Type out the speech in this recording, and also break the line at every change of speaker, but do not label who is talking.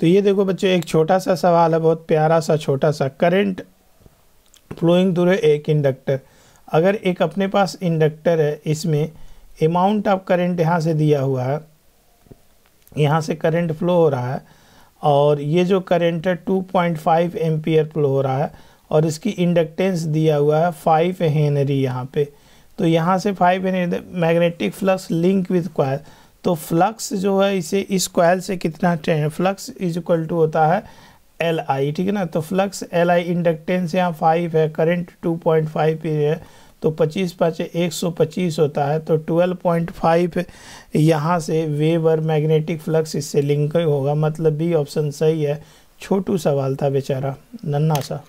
तो ये देखो बच्चों एक छोटा सा सवाल है बहुत प्यारा सा छोटा सा करंट फ्लोइंग थ्रू एक इंडक्टर अगर एक अपने पास इंडक्टर है इसमें अमाउंट ऑफ करंट यहाँ से दिया हुआ है यहाँ से करंट फ्लो हो रहा है और ये जो करंट है 2.5 पॉइंट फ्लो हो रहा है और इसकी इंडक्टेंस दिया हुआ है फाइव हेनरी यहाँ पे तो यहाँ से five henry magnetic flux link with coil तो फ्लक्स जो है इसे इस कॉयल से कितना ट्रेन फ्लक्स इज इक्वल टू होता है एल आई ठीक है ना तो फ्लक्स एल आई इंडक्टेंस यहाँ फाइव है करंट टू पॉइंट फाइव पे है तो पच्चीस पाँच एक सौ पच्चीस होता है तो ट्वेल्व पॉइंट फाइव यहाँ से वेव और मैग्नेटिक फ्लक्स इससे लिंक होगा मतलब बी ऑप्शन सही है छोटू सवाल था बेचारा नन्ना सा